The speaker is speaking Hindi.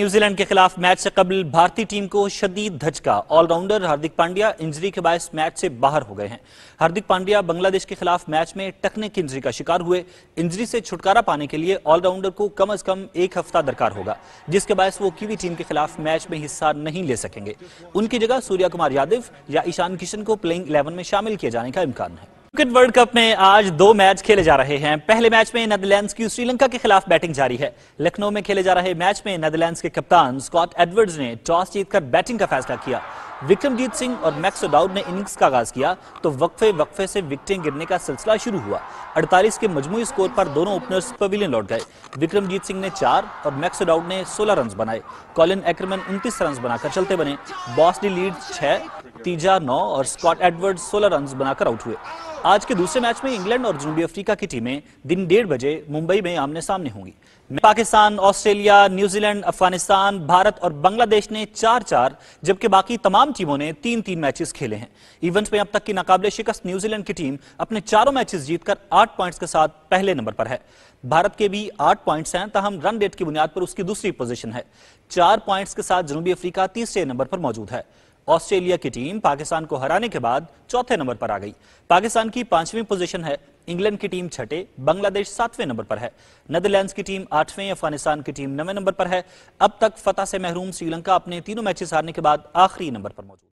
न्यूजीलैंड के खिलाफ मैच से कबल भारतीय टीम को शदीद धचका ऑलराउंडर हार्दिक पांड्या इंजरी के बायस मैच से बाहर हो गए हैं हार्दिक पांड्या बांग्लादेश के खिलाफ मैच में टकने की इंजरी का शिकार हुए इंजरी से छुटकारा पाने के लिए ऑलराउंडर को कम अज कम एक हफ्ता दरकार होगा जिसके बायस वो कीवी टीम के खिलाफ मैच में हिस्सा नहीं ले सकेंगे उनकी जगह सूर्या कुमार यादव या ईशान किशन को प्लेइंग इलेवन में शामिल किए जाने का इम्कान है क्रिकेट वर्ल्ड कप में आज दो मैच खेले जा रहे हैं पहले मैच में नेदरलैंड्स की श्रीलंका के खिलाफ बैटिंग जारी है लखनऊ में खेले जा रहे मैच में नेदरलैंड्स के कप्तान स्कॉट एडवर्ड्स ने टॉस जीतकर बैटिंग का फैसला किया विक्रमजीत सिंह और मैक्स ओडाउड ने इनिंग्स का आगाज किया तो वक्फे वक्फे से विकटें गिरने का सिलसिला शुरू हुआ 48 के मजमू स्कोर पर दोनों ओपनर्स पवेलियन लौट गए विक्रमजीत सिंह ने चार और मैक्स ओडाउड ने 16 रन बनाए कॉलिन एक्रमन 29 रन बनाकर चलते बने बॉस ने लीड छह तीजा नौ और स्कॉट एडवर्ड सोलह रन बनाकर आउट हुए आज के दूसरे मैच में इंग्लैंड और जनूबी अफ्रीका की टीमें दिन डेढ़ बजे मुंबई में आमने सामने होंगी पाकिस्तान ऑस्ट्रेलिया न्यूजीलैंड अफगानिस्तान भारत और बांग्लादेश ने चार चार जबकि बाकी तमाम टीमों ने तीन तीन मैचेस खेले हैं इवेंट में अब तक की नाकाबले शिकस्त न्यूजीलैंड की टीम अपने चारों मैचेस जीतकर आठ पॉइंट्स के साथ पहले नंबर पर है भारत के भी आठ पॉइंट्स हैं तहम रन रेट की बुनियाद पर उसकी दूसरी पोजिशन है चार पॉइंट्स के साथ जनूबी अफ्रीका तीसरे नंबर पर मौजूद है ऑस्ट्रेलिया की टीम पाकिस्तान को हराने के बाद चौथे नंबर पर आ गई पाकिस्तान की पांचवी पोजीशन है इंग्लैंड की टीम छठे बांग्लादेश सातवें नंबर पर है नदरलैंड्स की टीम आठवें अफगानिस्तान की टीम नवे नंबर पर है अब तक फतह से महरूम श्रीलंका अपने तीनों मैचेस हारने के बाद आखिरी नंबर पर मौजूद